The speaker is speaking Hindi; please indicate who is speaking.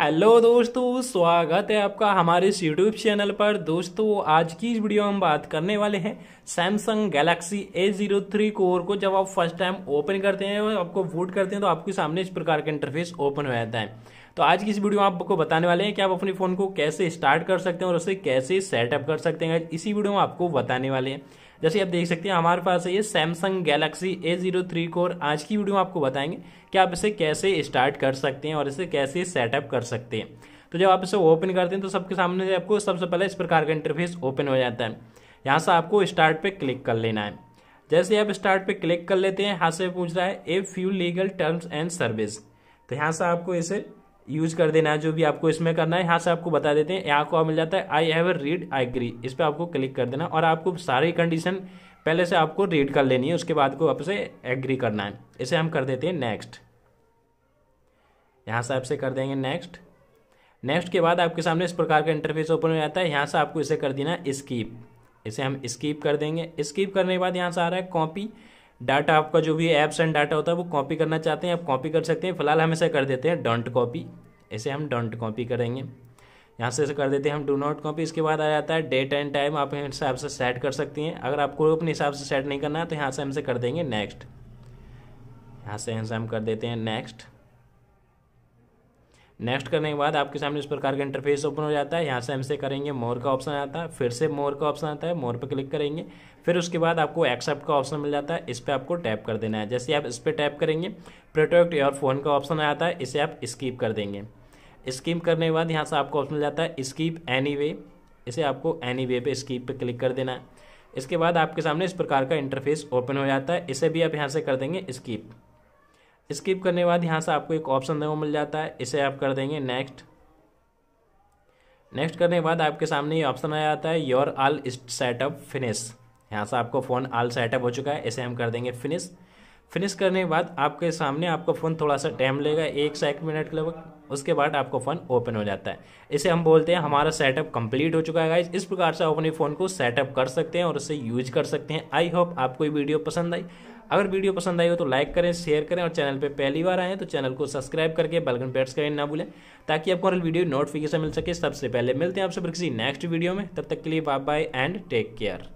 Speaker 1: हेलो दोस्तों स्वागत है आपका हमारे इस यूट्यूब चैनल पर दोस्तों आज की इस वीडियो में हम बात करने वाले हैं Samsung Galaxy A zero three core को जब आप फर्स्ट टाइम ओपन करते हैं और आपको बूट करते हैं तो आपके सामने इस प्रकार का इंटरफेस ओपन हो जाता है तो आज की इस वीडियो में आपको बताने वाले हैं कि आप अपने फ़ोन को कैसे स्टार्ट कर सकते हैं और उसे कैसे सेटअप कर सकते हैं इसी वीडियो में आपको बताने वाले हैं जैसे आप देख सकते हैं हमारे पास है ये Samsung Galaxy A zero three core आज की वीडियो में आपको बताएंगे कि आप इसे कैसे स्टार्ट कर सकते हैं और इसे कैसे सेटअप कर सकते हैं तो जब आप इसे ओपन करते हैं तो सबके सामने से आपको सबसे पहले इस प्रकार का इंटरफेस ओपन हो जाता है यहाँ से आपको स्टार्ट पे क्लिक कर लेना है जैसे आप स्टार्ट पे क्लिक कर लेते हैं यहाँ से पूछ रहा है a few legal terms and service तो यहाँ से आपको इसे यूज कर देना है जो भी आपको इसमें करना है यहाँ से आपको बता देते हैं यहाँ को मिल जाता है I have read I agree इस पर आपको क्लिक कर देना और आपको सारी कंडीशन पहले से आपको रीड कर लेनी है उसके बाद को आपसे एग्री करना है इसे हम कर देते हैं नेक्स्ट यहाँ से आपसे कर देंगे नेक्स्ट नेक्स्ट के बाद आपके सामने इस प्रकार का इंटरफेस ओपन हो जाता है यहाँ से आपको इसे कर देना स्कीप इसे हम स्कीप कर देंगे स्कीप करने के बाद यहाँ से आ रहा है कॉपी डाटा आपका जो भी एप्स एंड डाटा होता है वो कॉपी करना चाहते हैं आप कॉपी कर सकते हैं फिलहाल हम ऐसा कर देते हैं डोंट कॉपी ऐसे हम डोंट कॉपी करेंगे यहाँ से ऐसे कर देते हैं हम डू नॉट कॉपी इसके बाद आ जाता है डेट एंड टाइम आप अपने हिसाब से सेट कर सकती हैं अगर आपको अपने हिसाब से सेट नहीं करना है तो यहाँ से हमसे कर देंगे नेक्स्ट यहाँ से हमसे हम कर देते हैं नेक्स्ट नेक्स्ट करने के बाद आपके सामने इस प्रकार का इंटरफेस ओपन हो जाता है यहाँ से हमसे करेंगे मोर का ऑप्शन आता है फिर से मोर का ऑप्शन आता है मोर पर क्लिक करेंगे फिर उसके बाद आपको एक्सेप्ट का ऑप्शन मिल जाता है इस पर आपको टैप कर देना है जैसे आप इस पर टैप करेंगे प्रोटेक्ट योर फोन का ऑप्शन आता है इसे आप स्कीप कर देंगे स्कीप करने के बाद यहाँ से आपको ऑप्शन मिल जाता है स्कीप एनी वे इसे आपको एनी वे पर स्कीप पर क्लिक कर देना है इसके बाद आपके सामने इस प्रकार का इंटरफेस ओपन हो जाता है इसे भी आप यहाँ से कर देंगे स्कीप स्किप करने के बाद यहाँ से आपको एक ऑप्शन देखो मिल जाता है इसे आप कर देंगे नेक्स्ट नेक्स्ट करने के बाद आपके सामने ये ऑप्शन आ जाता है योर आल सेटअप फिनिश यहाँ से आपको फ़ोन आल सेटअप हो चुका है इसे हम कर देंगे फिनिश फिनिश करने के बाद आपके सामने आपका फ़ोन थोड़ा सा टाइम लेगा एक से एक मिनट के लगभग उसके बाद आपको फ़ोन ओपन हो जाता है इसे हम बोलते हैं हमारा सेटअप कंप्लीट हो चुका है गाइज इस प्रकार से आप अपने फ़ोन को सेटअप कर सकते हैं और उसे यूज कर सकते हैं आई होप आपको ये वीडियो पसंद आई अगर वीडियो पसंद आई हो तो लाइक करें शेयर करें और चैनल पर पहली बार आए तो चैनल को सब्सक्राइब करके बलगन प्रेस करें ना भूलें ताकि आपको हमारे वीडियो नोटिफिकेशन मिल सके सबसे पहले मिलते हैं आपसे किसी नेक्स्ट वीडियो में तब तक के लिए bye bye and take care